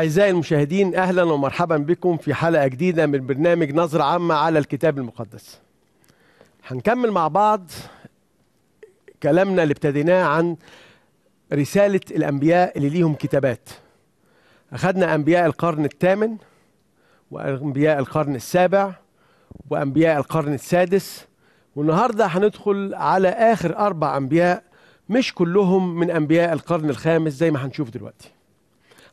أعزائي المشاهدين أهلا ومرحبا بكم في حلقة جديدة من برنامج نظرة عامة على الكتاب المقدس هنكمل مع بعض كلامنا اللي ابتديناه عن رسالة الأنبياء اللي ليهم كتابات أخذنا أنبياء القرن الثامن وأنبياء القرن السابع وأنبياء القرن السادس والنهاردة هندخل على آخر أربع أنبياء مش كلهم من أنبياء القرن الخامس زي ما هنشوف دلوقتي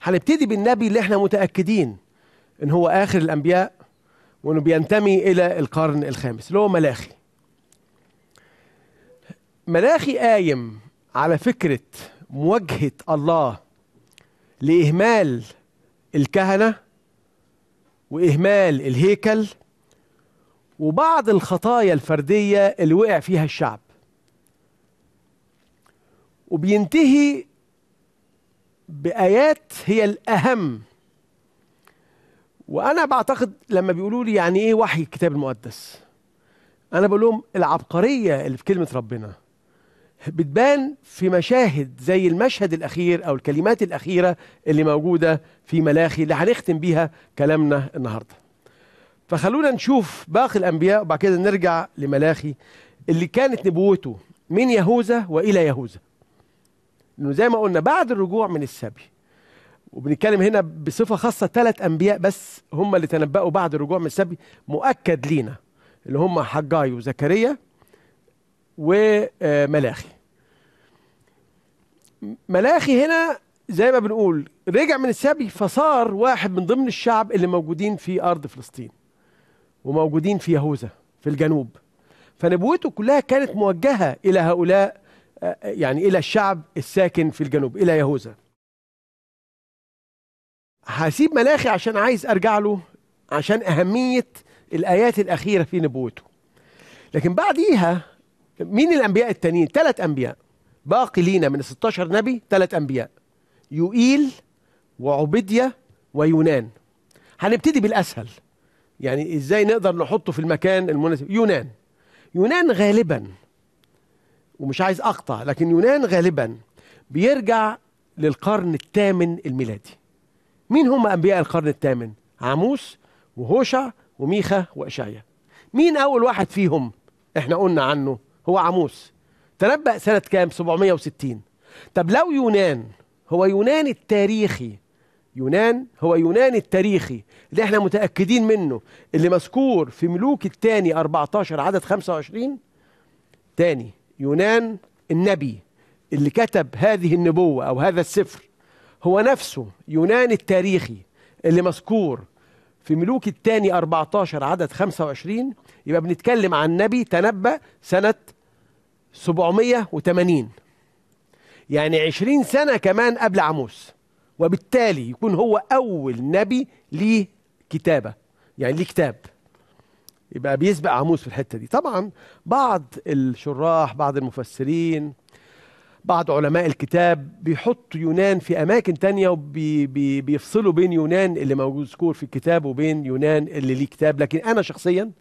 هنبتدي بالنبي اللي احنا متاكدين ان هو اخر الانبياء وانه بينتمي الى القرن الخامس اللي هو ملاخي ملاخي قايم على فكره مواجهه الله لاهمال الكهنه واهمال الهيكل وبعض الخطايا الفرديه اللي وقع فيها الشعب وبينتهي بايات هي الاهم وانا بعتقد لما بيقولوا لي يعني ايه وحي الكتاب المقدس انا بقول لهم العبقريه اللي في كلمه ربنا بتبان في مشاهد زي المشهد الاخير او الكلمات الاخيره اللي موجوده في ملاخي اللي هنختم بيها كلامنا النهارده فخلونا نشوف باقي الانبياء وبعد كده نرجع لملاخي اللي كانت نبوته من يهوذا والى يهوذا انه زي ما قلنا بعد الرجوع من السبي وبنتكلم هنا بصفه خاصه ثلاث انبياء بس هم اللي تنبأوا بعد الرجوع من السبي مؤكد لينا اللي هم حجاي وزكريا وملاخي آه، ملاخي هنا زي ما بنقول رجع من السبي فصار واحد من ضمن الشعب اللي موجودين في ارض فلسطين وموجودين في يهوذا في الجنوب فنبوته كلها كانت موجهه الى هؤلاء يعني إلى الشعب الساكن في الجنوب إلى يهوذا هسيب ملاخي عشان عايز أرجع له عشان أهمية الآيات الأخيرة في نبوته لكن بعديها مين الأنبياء التانيين؟ ثلاث أنبياء باقي لينا من 16 نبي ثلاث أنبياء يوئيل وعبيديا ويونان هنبتدي بالأسهل يعني إزاي نقدر نحطه في المكان المناسب يونان يونان غالباً ومش عايز اقطع لكن يونان غالبا بيرجع للقرن الثامن الميلادي مين هم انبياء القرن الثامن عاموس وهوشع وميخا واشعيا مين اول واحد فيهم احنا قلنا عنه هو عاموس تنبأ سنة كام 760 طب لو يونان هو يونان التاريخي يونان هو يونان التاريخي اللي احنا متأكدين منه اللي مذكور في ملوك الثاني 14 عدد 25 تاني يونان النبي اللي كتب هذه النبوة أو هذا السفر هو نفسه يونان التاريخي اللي مذكور في ملوك الثاني 14 عدد 25 يبقى بنتكلم عن نبي تنبأ سنة 780 يعني 20 سنة كمان قبل عموس وبالتالي يكون هو أول نبي ليه كتابة يعني ليه كتاب يبقى بيسبق عاموس في الحته دي طبعا بعض الشراح بعض المفسرين بعض علماء الكتاب بيحطوا يونان في اماكن تانية وبيفصلوا بين يونان اللي موجود مذكور في الكتاب وبين يونان اللي ليه كتاب لكن انا شخصيا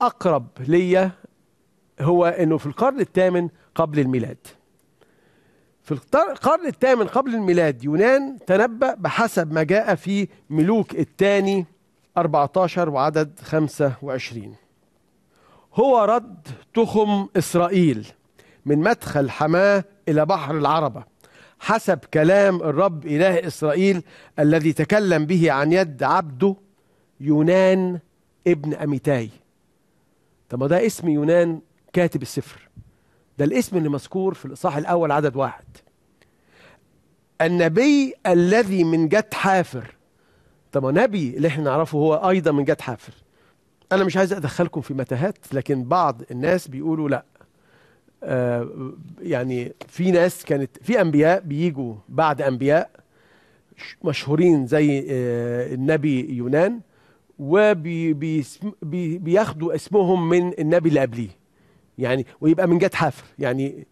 اقرب ليا هو انه في القرن الثامن قبل الميلاد في القرن الثامن قبل الميلاد يونان تنبأ بحسب ما جاء في ملوك الثاني 14 وعدد 25 هو رد تخم إسرائيل من مدخل حماه إلى بحر العربة حسب كلام الرب إله إسرائيل الذي تكلم به عن يد عبده يونان ابن أميتاي طب ما ده اسم يونان كاتب السفر ده الاسم اللي مذكور في الإصحاح الأول عدد واحد النبي الذي من جد حافر طب نبي اللي احنا نعرفه هو ايضا من جد حافر انا مش عايز ادخلكم في متاهات لكن بعض الناس بيقولوا لا آه يعني في ناس كانت في انبياء بيجوا بعد انبياء مشهورين زي آه النبي يونان وبياخدوا وبي بي اسمهم من النبي اللي قبليه يعني ويبقى من جد حافر يعني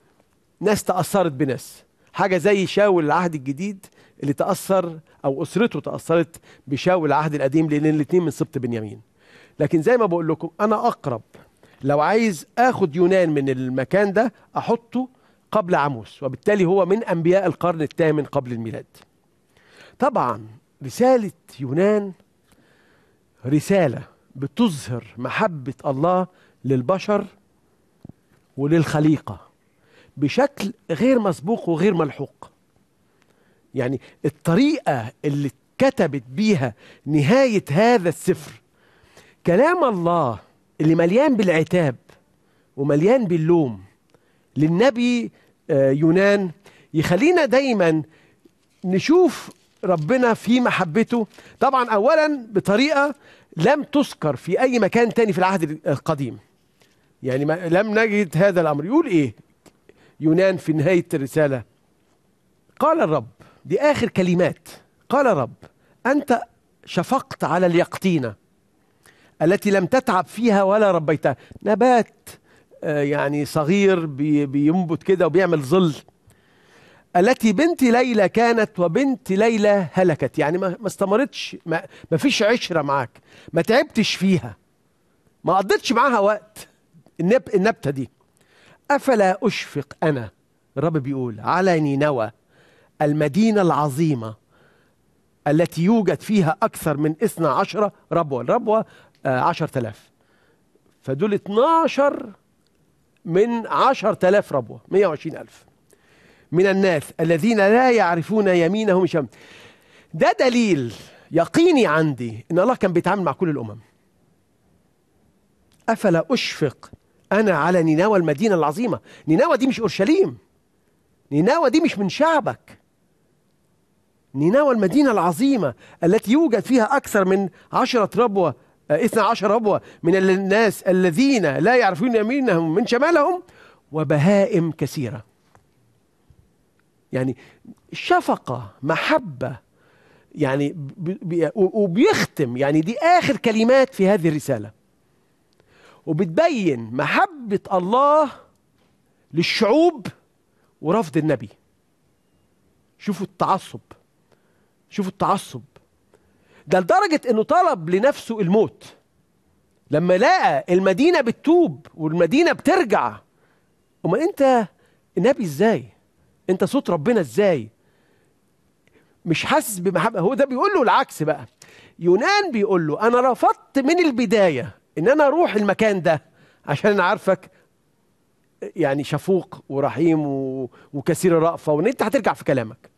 ناس تاثرت بناس حاجه زي شاول العهد الجديد اللي تاثر او اسرته تاثرت بشاو العهد القديم لان الاثنين من سبط بنيامين لكن زي ما بقول لكم انا اقرب لو عايز اخد يونان من المكان ده احطه قبل عاموس وبالتالي هو من انبياء القرن الثامن قبل الميلاد طبعا رساله يونان رساله بتظهر محبه الله للبشر وللخليقه بشكل غير مسبوق وغير ملحوق يعني الطريقة اللي كتبت بيها نهاية هذا السفر كلام الله اللي مليان بالعتاب ومليان باللوم للنبي آه، يونان يخلينا دايما نشوف ربنا في محبته طبعا اولا بطريقه لم تذكر في اي مكان تاني في العهد القديم يعني ما لم نجد هذا الامر يقول ايه يونان في نهايه الرساله قال الرب دي آخر كلمات قال رب أنت شفقت على اليقطينة التي لم تتعب فيها ولا ربيتها نبات آه، يعني صغير بينبت كده وبيعمل ظل التي بنت ليلى كانت وبنت ليلى هلكت يعني ما استمرتش ما, فيش عشرة معاك ما تعبتش فيها ما قضيتش معاها وقت النبتة دي أفلا أشفق أنا الرب بيقول على نينوى المدينة العظيمة التي يوجد فيها أكثر من 12 ربوة الربوة 10000 آه، فدول 12 من 10000 ربوة 120000 من الناس الذين لا يعرفون يمينهم شم ده دليل يقيني عندي ان الله كان بيتعامل مع كل الامم افلا اشفق انا على نينوى المدينه العظيمه نينوى دي مش اورشليم نينوى دي مش من شعبك نينوى المدينة العظيمة التي يوجد فيها أكثر من عشرة ربوة آه، اثنى عشر ربوة من الناس الذين لا يعرفون يمينهم من شمالهم وبهائم كثيرة يعني شفقة محبة يعني وبيختم يعني دي آخر كلمات في هذه الرسالة وبتبين محبة الله للشعوب ورفض النبي شوفوا التعصب شوفوا التعصب ده لدرجة انه طلب لنفسه الموت لما لقى المدينة بتتوب والمدينة بترجع أما أنت نبي إزاي أنت صوت ربنا إزاي مش حاسس بمحبة هو ده بيقول له العكس بقى يونان بيقول له أنا رفضت من البداية إن أنا أروح المكان ده عشان أنا عارفك يعني شفوق ورحيم وكثير الرأفة وإن أنت هترجع في كلامك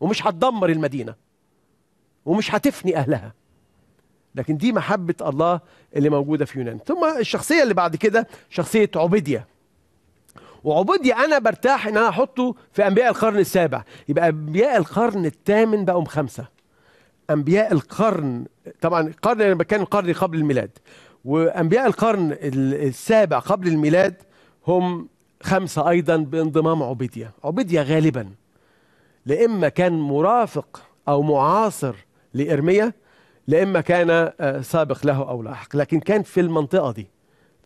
ومش هتدمر المدينة ومش هتفني أهلها لكن دي محبة الله اللي موجودة في يونان ثم الشخصية اللي بعد كده شخصية عبيديا وعبيديا أنا برتاح إن أنا أحطه في أنبياء القرن السابع يبقى أنبياء القرن الثامن بقوا خمسة أنبياء القرن طبعا القرن أنا بتكلم القرن قبل الميلاد وأنبياء القرن السابع قبل الميلاد هم خمسة أيضا بانضمام عبيديا عبيديا غالبا لإما كان مرافق أو معاصر لإرميا لإما كان آه، سابق له أو لاحق لكن كان في المنطقة دي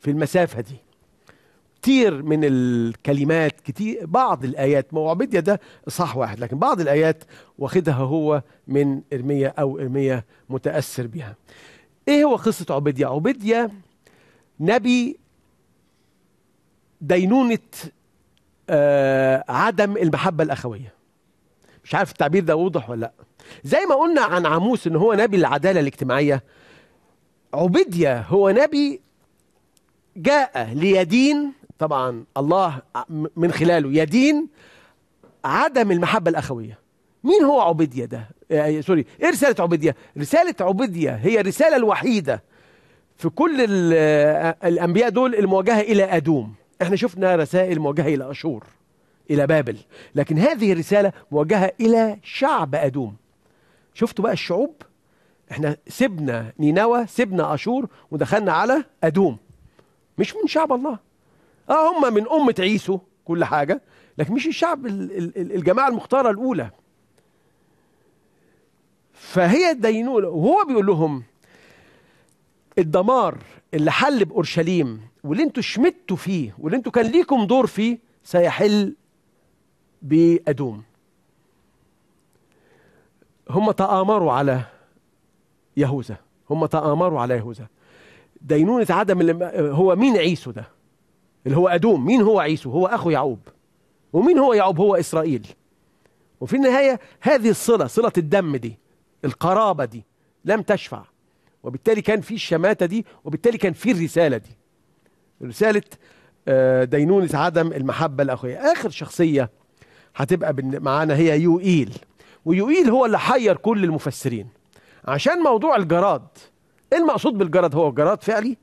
في المسافة دي كتير من الكلمات كتير بعض الآيات ما هو عبيديا ده صح واحد لكن بعض الآيات واخدها هو من إرميا أو إرميا متأثر بها إيه هو قصة عبيديا؟ عبيديا نبي دينونة آه عدم المحبة الأخوية مش عارف التعبير ده وضح ولا لأ زي ما قلنا عن عاموس ان هو نبي العداله الاجتماعيه عبيديا هو نبي جاء ليدين طبعا الله من خلاله يدين عدم المحبه الاخويه مين هو عبيديا ده آه، سوري ايه رساله عبيديا رساله عبيديا هي الرساله الوحيده في كل آه، الانبياء دول الموجهه الى ادوم احنا شفنا رسائل موجهه الى اشور الى بابل لكن هذه الرساله موجهه الى شعب ادوم شفتوا بقى الشعوب احنا سبنا نينوى سبنا اشور ودخلنا على ادوم مش من شعب الله اه هم من امه عيسو كل حاجه لكن مش الشعب الجماعه المختاره الاولى فهي الدينونة وهو بيقول لهم الدمار اللي حل بأورشليم واللي انتوا شمتوا فيه واللي انتوا كان ليكم دور فيه سيحل بأدوم هم تآمروا على يهوذا هم تآمروا على يهوذا دينونة عدم اللي هو مين عيسو ده اللي هو أدوم مين هو عيسو هو أخو يعوب ومين هو يعوب هو إسرائيل وفي النهاية هذه الصلة صلة الدم دي القرابة دي لم تشفع وبالتالي كان في الشماتة دي وبالتالي كان في الرسالة دي رسالة آه، دينونة عدم المحبة الأخوية آخر شخصية هتبقى معانا هي يوئيل ويقيل هو اللي حير كل المفسرين عشان موضوع الجراد ايه المقصود بالجراد هو جراد فعلي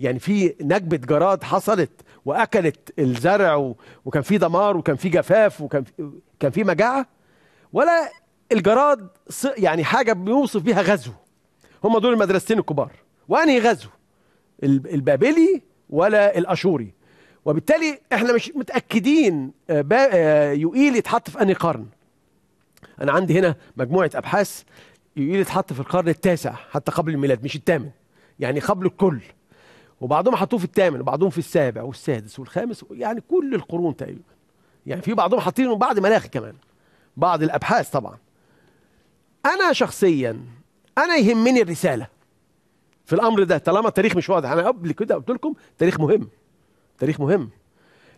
يعني في نكبة جراد حصلت وأكلت الزرع و... وكان في دمار وكان في جفاف وكان في, كان في مجاعة ولا الجراد يعني حاجة بيوصف بيها غزو هم دول المدرستين الكبار وأنهي غزو البابلي ولا الأشوري وبالتالي احنا مش متأكدين آه، آه، يقيل يتحط في أنهي قرن انا عندي هنا مجموعه ابحاث يقول اتحط في القرن التاسع حتى قبل الميلاد مش الثامن يعني قبل الكل وبعضهم حطوه في الثامن وبعضهم في السابع والسادس والخامس يعني كل القرون تقريبا يعني في بعضهم حاطينه بعد ملاخي كمان بعض الابحاث طبعا انا شخصيا انا يهمني الرساله في الامر ده طالما التاريخ مش واضح انا قبل كده قلت لكم تاريخ مهم تاريخ مهم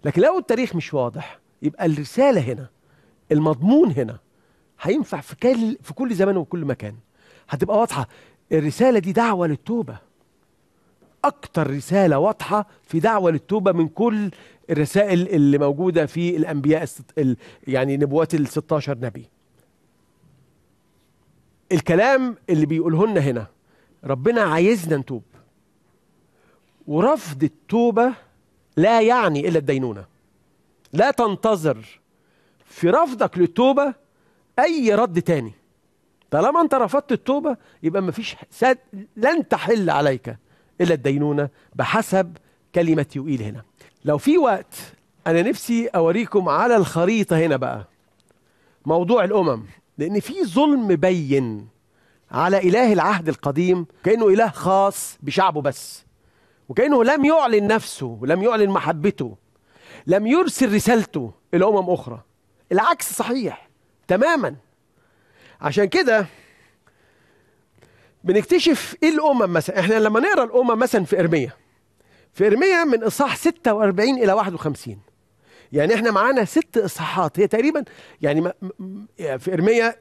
لكن لو التاريخ مش واضح يبقى الرساله هنا المضمون هنا هينفع في كل في كل زمان وكل مكان هتبقى واضحه الرساله دي دعوه للتوبه اكتر رساله واضحه في دعوه للتوبه من كل الرسائل اللي موجوده في الانبياء ال يعني نبوات ال 16 نبي الكلام اللي بيقوله لنا هنا ربنا عايزنا نتوب ورفض التوبه لا يعني الا الدينونه لا تنتظر في رفضك للتوبه اي رد تاني طالما انت رفضت التوبه يبقى مفيش سد لن تحل عليك الا الدينونه بحسب كلمه يوئيل هنا لو في وقت انا نفسي اوريكم على الخريطه هنا بقى موضوع الامم لان في ظلم بين على اله العهد القديم كانه اله خاص بشعبه بس وكانه لم يعلن نفسه ولم يعلن محبته لم يرسل رسالته الى امم اخرى العكس صحيح تماما عشان كده بنكتشف ايه الامم مثلا احنا لما نقرا الامم مثلا في ارميا في ارميا من اصحاح 46 الى 51 يعني احنا معانا ست اصحاحات هي تقريبا يعني في ارميا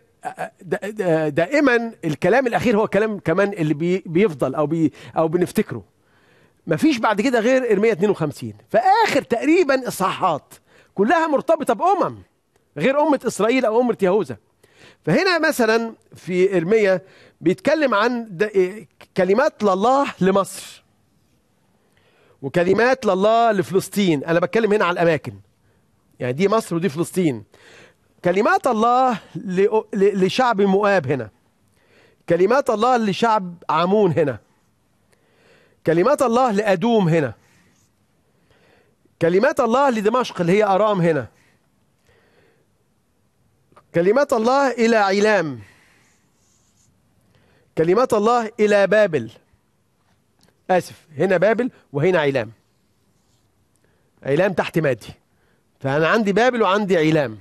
دائما الكلام الاخير هو كلام كمان اللي بيفضل او بي او بنفتكره مفيش بعد كده غير ارميا 52 فاخر تقريبا اصحاحات كلها مرتبطه بامم غير أمة إسرائيل أو أمة يهوذا فهنا مثلا في إرمية بيتكلم عن إيه، كلمات لله لمصر وكلمات لله لفلسطين أنا بتكلم هنا على الأماكن يعني دي مصر ودي فلسطين كلمات الله لشعب مؤاب هنا كلمات الله لشعب عمون هنا كلمات الله لأدوم هنا كلمات الله لدمشق اللي هي أرام هنا كلمات الله إلى علام كلمات الله إلى بابل آسف هنا بابل وهنا علام علام تحت مادي فأنا عندي بابل وعندي علام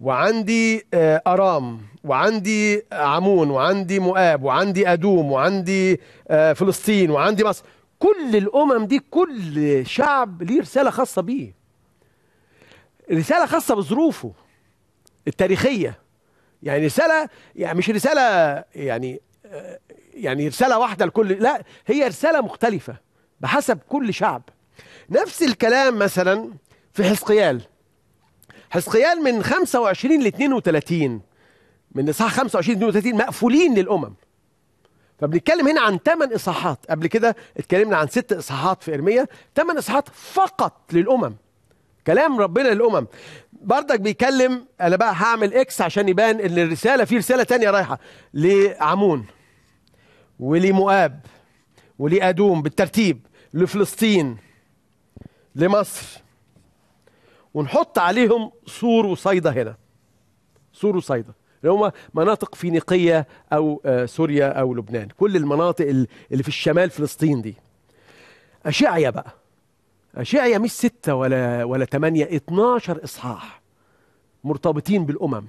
وعندي آه، أرام وعندي آه، عمون وعندي مؤاب وعندي أدوم وعندي آه، فلسطين وعندي مصر كل الأمم دي كل شعب ليه رسالة خاصة بيه رسالة خاصة بظروفه التاريخيه يعني رساله يعني مش رساله يعني يعني رساله واحده لكل لا هي رساله مختلفه بحسب كل شعب نفس الكلام مثلا في حزقيال حزقيال من 25 ل 32 من اصحاح 25 ل 32 مقفولين للامم فبنتكلم هنا عن ثمان اصحاحات قبل كده اتكلمنا عن ست اصحاحات في ارميا ثمان اصحاحات فقط للامم كلام ربنا للامم بردك بيتكلم انا بقى هعمل اكس عشان يبان ان الرساله في رساله تانية رايحه لعمون ولمؤاب ولادوم بالترتيب لفلسطين لمصر ونحط عليهم سور وصيدا هنا سور وصيدا اللي هم مناطق فينيقية أو آه، سوريا أو لبنان كل المناطق اللي في الشمال فلسطين دي أشعيا بقى أشعيا مش ستة ولا ولا تمانية اتناشر إصحاح مرتبطين بالأمم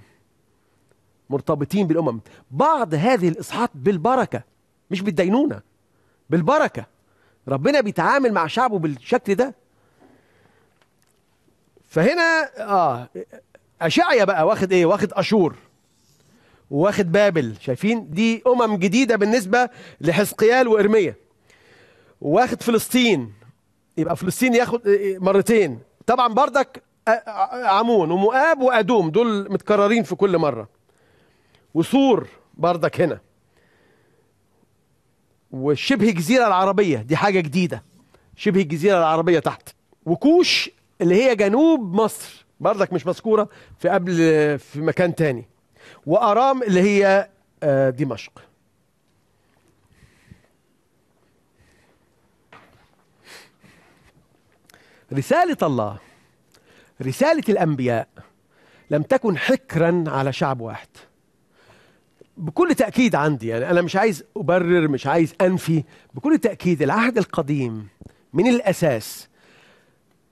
مرتبطين بالأمم بعض هذه الإصحاحات بالبركة مش بالدينونة بالبركة ربنا بيتعامل مع شعبه بالشكل ده فهنا اه أشعيا بقى واخد إيه واخد أشور واخد بابل شايفين دي أمم جديدة بالنسبة لحزقيال وإرميا واخد فلسطين يبقى فلسطين ياخد إيه، إيه، مرتين طبعا بردك عمون ومؤاب وادوم دول متكررين في كل مره وسور بردك هنا وشبه الجزيره العربيه دي حاجه جديده شبه الجزيره العربيه تحت وكوش اللي هي جنوب مصر بردك مش مذكوره في قبل في مكان تاني وارام اللي هي آه، دمشق رسالة الله رسالة الأنبياء لم تكن حكرا على شعب واحد بكل تأكيد عندي يعني أنا مش عايز أبرر مش عايز أنفي بكل تأكيد العهد القديم من الأساس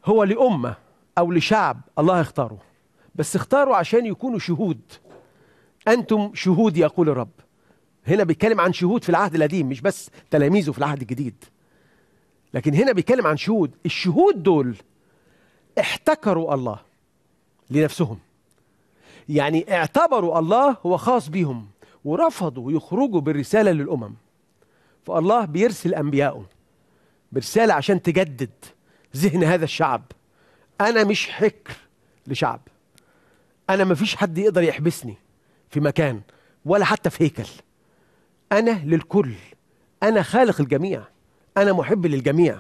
هو لأمة أو لشعب الله اختاره بس اختاروا عشان يكونوا شهود أنتم شهود يقول الرب هنا بيتكلم عن شهود في العهد القديم مش بس تلاميذه في العهد الجديد لكن هنا بيتكلم عن شهود الشهود دول احتكروا الله لنفسهم يعني اعتبروا الله هو خاص بيهم ورفضوا يخرجوا بالرسالة للأمم فالله بيرسل أنبياءه برسالة عشان تجدد ذهن هذا الشعب أنا مش حكر لشعب أنا مفيش حد يقدر يحبسني في مكان ولا حتى في هيكل أنا للكل أنا خالق الجميع انا محب للجميع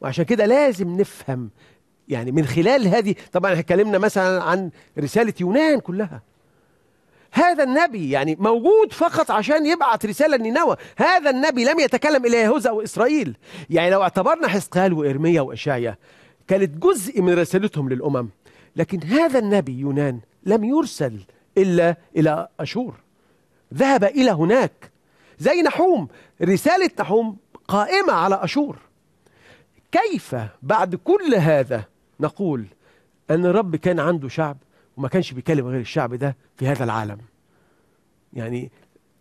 وعشان كده لازم نفهم يعني من خلال هذه طبعا احنا اتكلمنا مثلا عن رساله يونان كلها هذا النبي يعني موجود فقط عشان يبعث رساله لنينوى هذا النبي لم يتكلم الى يهوذا واسرائيل يعني لو اعتبرنا حسقال وارميا واشعيا كانت جزء من رسالتهم للامم لكن هذا النبي يونان لم يرسل الا الى اشور ذهب الى هناك زي نحوم رساله نحوم قائمة على أشور كيف بعد كل هذا نقول أن الرب كان عنده شعب وما كانش بيكلم غير الشعب ده في هذا العالم يعني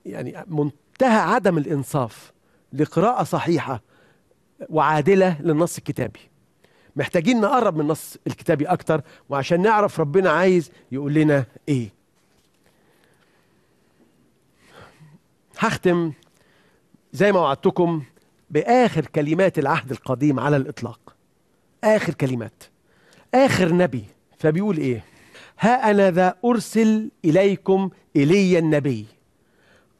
يعني منتهى عدم الإنصاف لقراءة صحيحة وعادلة للنص الكتابي محتاجين نقرب من النص الكتابي أكتر وعشان نعرف ربنا عايز يقول لنا إيه هختم زي ما وعدتكم باخر كلمات العهد القديم على الاطلاق اخر كلمات اخر نبي فبيقول ايه ها انا ذا ارسل اليكم ايليا النبي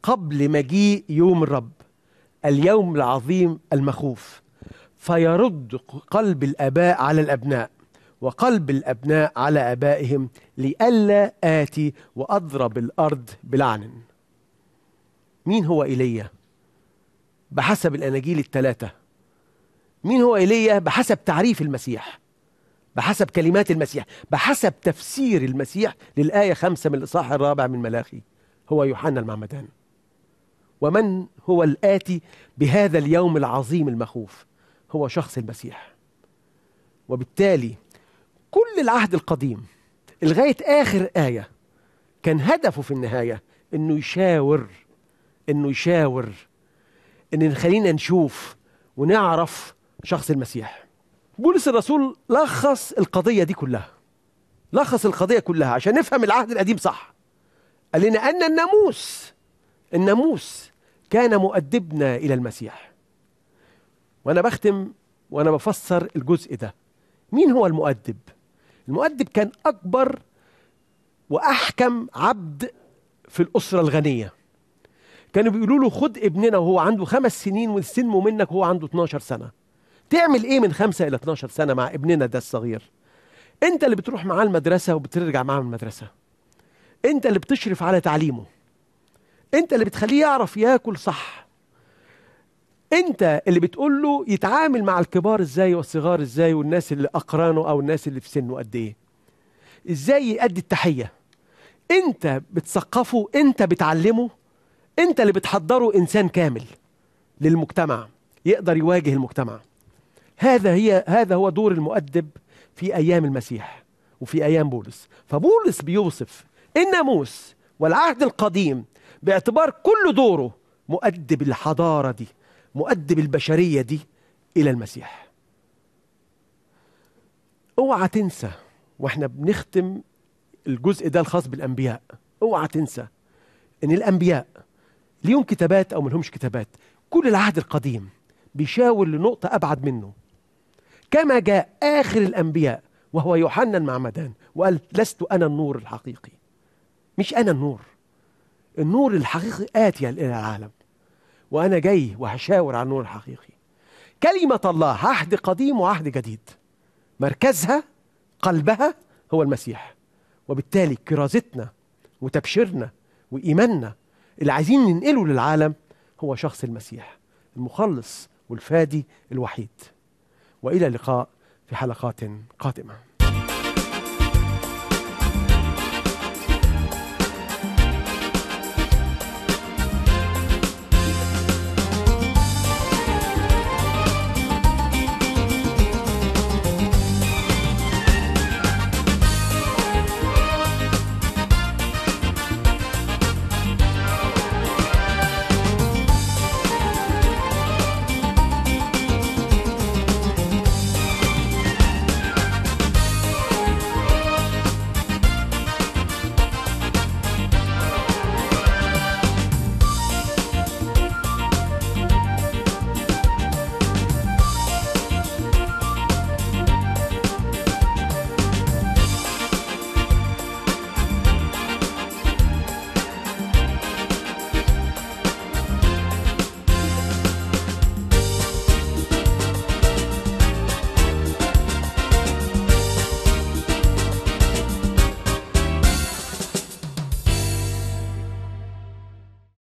قبل مجيء يوم الرب اليوم العظيم المخوف فيرد قلب الاباء على الابناء وقلب الابناء على ابائهم لئلا اتي واضرب الارض بلعن مين هو ايليا بحسب الأناجيل الثلاثة مين هو إيليا بحسب تعريف المسيح بحسب كلمات المسيح بحسب تفسير المسيح للآية خمسة من الإصحاح الرابع من ملاخي هو يوحنا المعمدان ومن هو الآتي بهذا اليوم العظيم المخوف هو شخص المسيح وبالتالي كل العهد القديم لغاية آخر آية كان هدفه في النهاية أنه يشاور أنه يشاور ان نخلينا نشوف ونعرف شخص المسيح بولس الرسول لخص القضية دي كلها لخص القضية كلها عشان نفهم العهد القديم صح قال لنا أن الناموس الناموس كان مؤدبنا إلى المسيح وأنا بختم وأنا بفسر الجزء ده مين هو المؤدب؟ المؤدب كان أكبر وأحكم عبد في الأسرة الغنية كانوا بيقولوا له خد ابننا وهو عنده خمس سنين ونسمه منك وهو عنده 12 سنه تعمل ايه من خمسة الى 12 سنه مع ابننا ده الصغير انت اللي بتروح معاه المدرسه وبترجع معاه من المدرسه انت اللي بتشرف على تعليمه انت اللي بتخليه يعرف ياكل صح انت اللي بتقول له يتعامل مع الكبار ازاي والصغار ازاي والناس اللي اقرانه او الناس اللي في سنه قد ايه ازاي يأدي التحيه انت بتثقفه انت بتعلمه انت اللي بتحضره انسان كامل للمجتمع يقدر يواجه المجتمع هذا هي هذا هو دور المؤدب في ايام المسيح وفي ايام بولس فبولس بيوصف الناموس والعهد القديم باعتبار كل دوره مؤدب الحضاره دي مؤدب البشريه دي الى المسيح اوعى تنسى واحنا بنختم الجزء ده الخاص بالانبياء اوعى تنسى ان الانبياء ليهم كتابات أو ملهمش كتابات كل العهد القديم بيشاور لنقطة أبعد منه كما جاء آخر الأنبياء وهو يوحنا المعمدان وقال لست أنا النور الحقيقي مش أنا النور النور الحقيقي آتي إلى العالم وأنا جاي وهشاور على النور الحقيقي كلمة الله عهد قديم وعهد جديد مركزها قلبها هو المسيح وبالتالي كرازتنا وتبشيرنا وإيماننا اللي عايزين ننقله للعالم هو شخص المسيح المخلص والفادي الوحيد والى اللقاء في حلقات قادمه